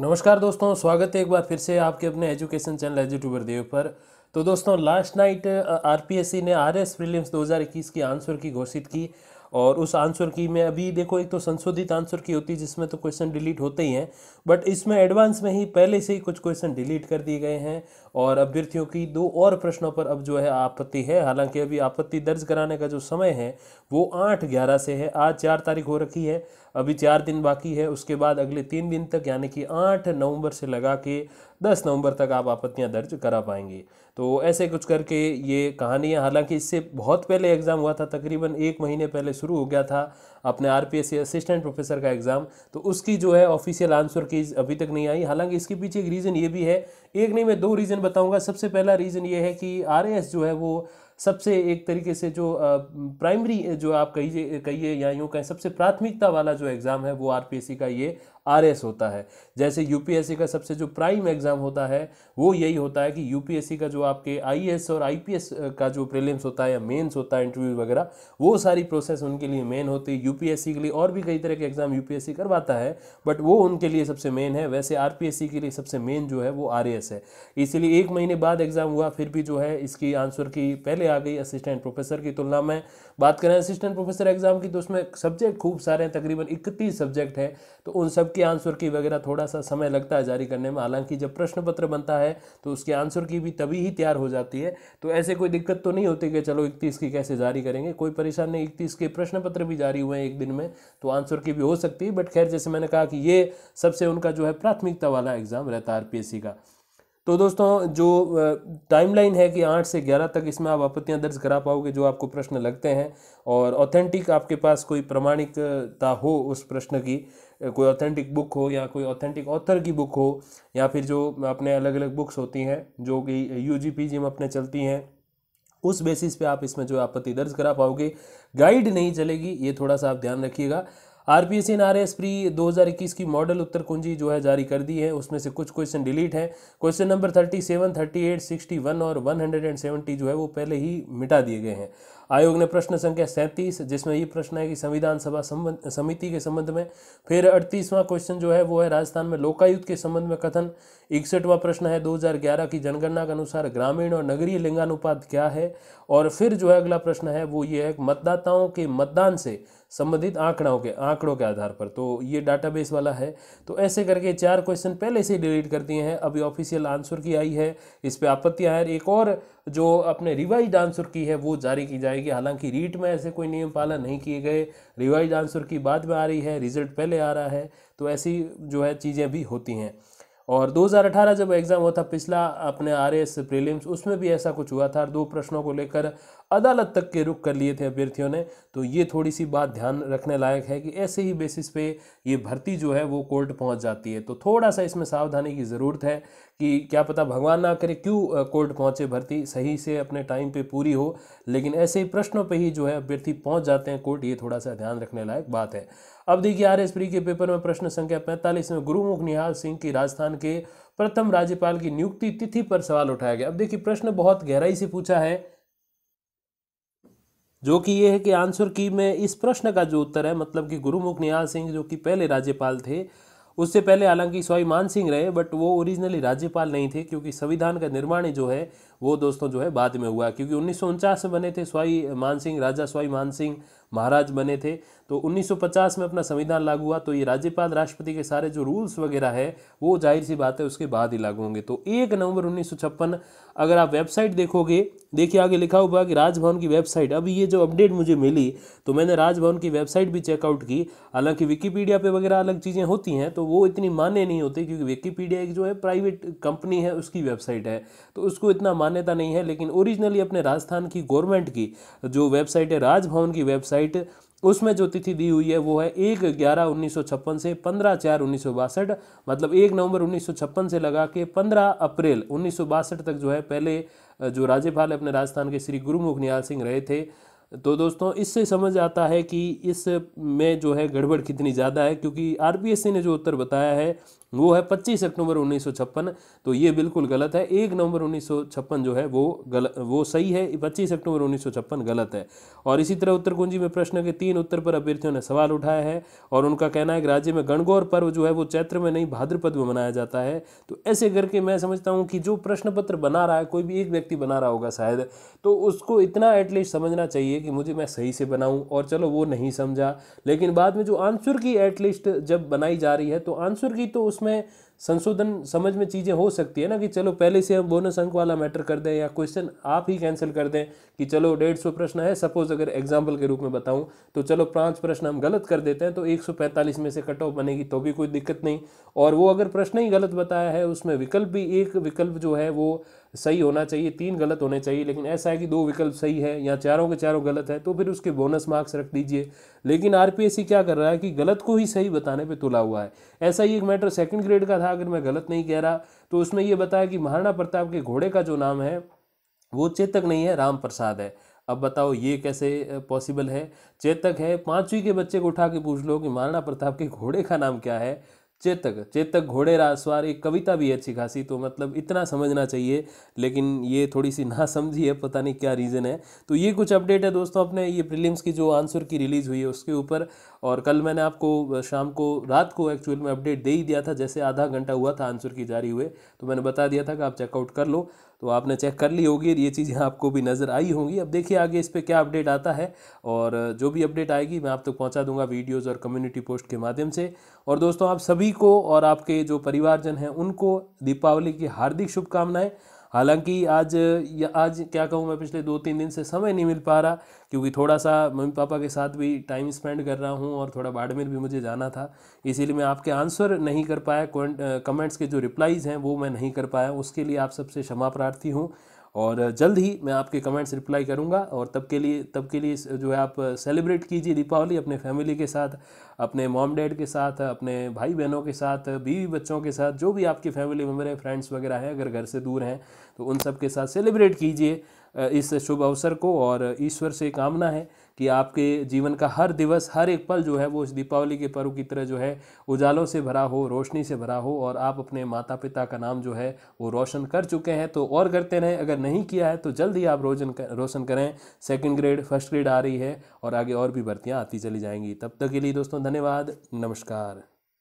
नमस्कार दोस्तों स्वागत है एक बार फिर से आपके अपने एजुकेशन चैनल एजुट्यूबर देव पर तो दोस्तों लास्ट नाइट आरपीएससी ने आरएस प्रीलिम्स 2021 की आंसर की घोषित की और उस आंसर की में अभी देखो एक तो संशोधित आंसर की होती है जिसमें तो क्वेश्चन डिलीट होते ही हैं बट इसमें एडवांस में ही पहले से ही कुछ क्वेश्चन डिलीट कर दिए गए हैं और अभ्यर्थियों की दो और प्रश्नों पर अब जो है आपत्ति है हालांकि अभी आपत्ति दर्ज कराने का जो समय है वो आठ ग्यारह से है आज चार तारीख हो रखी है अभी चार दिन बाकी है उसके बाद अगले तीन दिन तक यानी कि आठ नवंबर से लगा के दस नवंबर तक आप आपत्तियां दर्ज करा पाएंगे तो ऐसे कुछ करके ये कहानियाँ हालांकि इससे बहुत पहले एग्ज़ाम हुआ था तकरीबन एक महीने पहले शुरू हो गया था अपने आर पी असिस्टेंट प्रोफेसर का एग्ज़ाम तो उसकी जो है ऑफिशियल आंसर की अभी तक नहीं आई हालांकि इसके पीछे एक रीज़न ये भी है एक नहीं मैं दो रीज़न बताऊंगा सबसे पहला रीज़न ये है कि आर जो है वो सबसे एक तरीके से जो प्राइमरी जो आप कहिए कहिए या यूँ कहें सबसे प्राथमिकता वाला जो एग्ज़ाम है वो आर का ये आर होता है जैसे यूपीएससी का सबसे जो प्राइम एग्ज़ाम होता है वो यही होता है कि यूपीएससी का जो आपके आई और आई का जो प्रीलिम्स होता है या मेन्स होता है इंटरव्यू वगैरह वो सारी प्रोसेस उनके लिए मेन होती है यूपीएससी के लिए और भी कई तरह के एग्ज़ाम यूपीएससी करवाता है बट वो उनके लिए सबसे मेन है वैसे आर के लिए सबसे मेन जो है वो आर है इसीलिए एक महीने बाद एग्ज़ाम हुआ फिर भी जो है इसकी आंसर की पहले ले आ गई असिस्टेंट प्रोफेसर की तुलना में बात करें असिस्टेंट प्रोफेसर एग्जाम की तो उसमें सब्जेक्ट खूब सारे हैं तकरीबन इकतीस सब्जेक्ट हैं तो उन सब के आंसर की वगैरह थोड़ा सा समय लगता है जारी करने में हालांकि जब प्रश्न पत्र बनता है तो उसके आंसर की भी तभी ही तैयार हो जाती है तो ऐसे कोई दिक्कत तो नहीं होती कि चलो इकतीस की कैसे जारी करेंगे कोई परेशान नहीं इकतीस के प्रश्न पत्र भी जारी हुए हैं एक दिन में तो आंसर की भी हो सकती है बट खैर जैसे मैंने कहा कि ये सबसे उनका जो है प्राथमिकता वाला एग्जाम रहता है आर का तो दोस्तों जो टाइमलाइन है कि आठ से ग्यारह तक इसमें आप आपत्तियां दर्ज करा पाओगे जो आपको प्रश्न लगते हैं और ऑथेंटिक आपके पास कोई प्रमाणिकता हो उस प्रश्न की कोई ऑथेंटिक बुक हो या कोई ऑथेंटिक ऑथर की बुक हो या फिर जो अपने अलग अलग बुक्स होती हैं जो कि यू जी पी जी में अपने चलती हैं उस बेसिस पे आप इसमें जो आपत्ति दर्ज करा पाओगे गाइड नहीं चलेगी ये थोड़ा सा आप ध्यान रखिएगा आर एस प्री 2021 की मॉडल उत्तर कुंजी जो है जारी कर दी है उसमें से कुछ क्वेश्चन डिलीट हैं क्वेश्चन नंबर 37, 38, 61 और 170 जो है वो पहले ही मिटा दिए गए हैं आयोग ने प्रश्न संख्या सैंतीस जिसमें ये प्रश्न है कि संविधान सभा समिति के संबंध में फिर अड़तीसवां क्वेश्चन जो है वो है राजस्थान में लोकायुक्त के संबंध में कथन इकसठवा प्रश्न है 2011 की जनगणना के अनुसार ग्रामीण और नगरीय लिंगानुपात क्या है और फिर जो है अगला प्रश्न है वो ये है मतदाताओं के मतदान से संबंधित आंकड़ों के आंकड़ों के आधार पर तो ये डाटाबेस वाला है तो ऐसे करके चार क्वेश्चन पहले से डिलीट कर दिए हैं अभी ऑफिशियल आंसर की आई है इस पर आपत्ति आए एक और जो अपने रिवाइज आंसर की है वो जारी की जाएगी हालांकि रीट में ऐसे कोई नियम पालन नहीं किए गए रिवाइज आंसर की बाद में आ रही है रिजल्ट पहले आ रहा है तो ऐसी जो है चीज़ें भी होती हैं और 2018 जब एग्ज़ाम हुआ था पिछला अपने आर एस प्रीलिम्स उसमें भी ऐसा कुछ हुआ था दो प्रश्नों को लेकर अदालत तक के रुख कर लिए थे अभ्यर्थियों ने तो ये थोड़ी सी बात ध्यान रखने लायक है कि ऐसे ही बेसिस पे ये भर्ती जो है वो कोर्ट पहुंच जाती है तो थोड़ा सा इसमें सावधानी की ज़रूरत है कि क्या पता भगवान ना करे क्यों कोर्ट पहुंचे भर्ती सही से अपने टाइम पे पूरी हो लेकिन ऐसे ही प्रश्नों पर ही जो है अभ्यर्थी पहुँच जाते हैं कोर्ट ये थोड़ा सा ध्यान रखने लायक बात है अब देखिए आर एस प्री के पेपर में प्रश्न संख्या पैंतालीस में गुरुमुख निहाल सिंह की राजस्थान के प्रथम राज्यपाल की नियुक्ति तिथि पर सवाल उठाया गया अब देखिए प्रश्न बहुत गहराई से पूछा है जो कि यह है कि आंसर की में इस प्रश्न का जो उत्तर है मतलब कि गुरुमुख निहाल सिंह जो कि पहले राज्यपाल थे उससे पहले हालांकि स्वाई मान सिंह रहे बट वो ओरिजिनली राज्यपाल नहीं थे क्योंकि संविधान का निर्माण जो है वो दोस्तों जो है बाद में हुआ क्योंकि उन्नीस में बने थे स्वाई मान सिंह राजा स्वाई मान सिंह महाराज बने थे तो 1950 में अपना संविधान लागू हुआ तो ये राज्यपाल राष्ट्रपति के सारे जो रूल्स वगैरह है वो जाहिर सी बात है उसके बाद ही लागू होंगे तो एक नवंबर उन्नीस अगर आप वेबसाइट देखोगे देखिए आगे लिखा हुआ कि राजभवन की वेबसाइट अभी ये जो अपडेट मुझे मिली तो मैंने राजभवन की वेबसाइट भी चेकआउट की हालांकि विकीपीडिया पे वगैरह अलग चीज़ें होती हैं तो वो इतनी मान्य नहीं होती क्योंकि विकीपीडिया एक जो है प्राइवेट कंपनी है उसकी वेबसाइट है तो उसको इतना मान्य मान्यता नहीं है लेकिन ओरिजिनली अपने राजस्थान की गवर्नमेंट की जो वेबसाइट है राजभवन की वेबसाइट उसमें जो तिथि दी हुई है वो है एक ग्यारह उन्नीस सौ छप्पन से पंद्रह चार उन्नीस सौ बासठ मतलब एक नवंबर उन्नीस सौ छप्पन से लगा के पंद्रह अप्रैल उन्नीस सौ बासठ तक जो है पहले जो राज्यपाल अपने राजस्थान के श्री गुरुमुख निहाल सिंह रहे थे तो दोस्तों इससे समझ आता है कि इस में जो है गड़बड़ कितनी ज़्यादा है क्योंकि आर ने जो उत्तर बताया है वो है 25 अक्टूबर उन्नीस तो ये बिल्कुल गलत है एक नवंबर उन्नीस जो है वो गल वो सही है 25 अक्टूबर उन्नीस गलत है और इसी तरह उत्तर कुंजी में प्रश्न के तीन उत्तर पर अभ्यर्थियों ने सवाल उठाया है और उनका कहना है कि राज्य में गणगौर पर्व जो है वो चैत्र में नहीं भाद्रपद में मनाया जाता है तो ऐसे करके मैं समझता हूँ कि जो प्रश्न पत्र बना रहा है कोई भी एक व्यक्ति बना रहा होगा शायद तो उसको इतना एटलीस्ट समझना चाहिए कि मुझे मैं सही से बनाऊँ और चलो वो नहीं समझा लेकिन बाद में जो आंसर की एटलीस्ट जब बनाई जा रही है तो आंसर की तो उस उसमें संशोधन समझ में चीज़ें हो सकती है ना कि चलो पहले से हम बोनस अंक वाला मैटर कर दें या क्वेश्चन आप ही कैंसिल कर दें कि चलो डेढ़ सौ प्रश्न है सपोज अगर एग्जाम्पल के रूप में बताऊं तो चलो पांच प्रश्न हम गलत कर देते हैं तो 145 में से कट ऑफ बनेगी तो भी कोई दिक्कत नहीं और वो अगर प्रश्न ही गलत बताया है उसमें विकल्प भी एक विकल्प जो है वो सही होना चाहिए तीन गलत होने चाहिए लेकिन ऐसा है कि दो विकल्प सही है या चारों के चारों गलत है तो फिर उसके बोनस मार्क्स रख दीजिए लेकिन आर क्या कर रहा है कि गलत को ही सही बताने पर तुला हुआ है ऐसा ही एक मैटर सेकेंड ग्रेड का था अगर मैं गलत नहीं कह रहा तो उसमें ये बताया कि महाराणा प्रताप के घोड़े का जो नाम है वो चेतक नहीं है राम प्रसाद है अब बताओ ये कैसे पॉसिबल है चेतक है पाँचवीं के बच्चे को उठा के पूछ लो कि महाराणा प्रताप के घोड़े का नाम क्या है चेतक चेतक घोड़े रासवार एक कविता भी है अच्छी खासी तो मतलब इतना समझना चाहिए लेकिन ये थोड़ी सी ना समझी है पता नहीं क्या रीज़न है तो ये कुछ अपडेट है दोस्तों अपने ये प्रीलिम्स की जो आंसर की रिलीज़ हुई है उसके ऊपर और कल मैंने आपको शाम को रात को एक्चुअल में अपडेट दे ही दिया था जैसे आधा घंटा हुआ था आंसर की जारी हुए तो मैंने बता दिया था कि आप चेकआउट कर लो तो आपने चेक कर ली होगी और ये चीज़ें आपको भी नज़र आई होंगी अब देखिए आगे इस पर क्या अपडेट आता है और जो भी अपडेट आएगी मैं आप तक तो पहुँचा दूंगा वीडियोज़ और कम्युनिटी पोस्ट के माध्यम से और दोस्तों आप सभी को और आपके जो परिवारजन हैं उनको दीपावली की हार्दिक शुभकामनाएँ हालांकि आज या आज क्या कहूँ मैं पिछले दो तीन दिन से समय नहीं मिल पा रहा क्योंकि थोड़ा सा मम्मी पापा के साथ भी टाइम स्पेंड कर रहा हूँ और थोड़ा बाड़मेर भी मुझे जाना था इसीलिए मैं आपके आंसर नहीं कर पाया कमेंट्स के जो रिप्लाइज हैं वो मैं नहीं कर पाया उसके लिए आप सबसे क्षमा प्रार्थी हूँ और जल्द ही मैं आपके कमेंट्स रिप्लाई करूँगा और तब के लिए तब के लिए जो है आप सेलिब्रेट कीजिए दीपावली अपने फैमिली के साथ अपने मॉम डैड के साथ अपने भाई बहनों के साथ बीवी बच्चों के साथ जो भी आपकी फैमिली मेम्बर है फ्रेंड्स वगैरह हैं अगर घर से दूर हैं तो उन सब के साथ सेलिब्रेट कीजिए इस शुभ अवसर को और ईश्वर से कामना है कि आपके जीवन का हर दिवस हर एक पल जो है वो इस दीपावली के पर्व की तरह जो है उजालों से भरा हो रोशनी से भरा हो और आप अपने माता पिता का नाम जो है वो रोशन कर चुके हैं तो और करते रहें अगर नहीं किया है तो जल्द ही आप रोशन कर, रोशन करें सेकेंड ग्रेड फर्स्ट ग्रेड आ रही है और आगे और भी भर्तियाँ आती चली जाएंगी तब तक के लिए दोस्तों धन्यवाद नमस्कार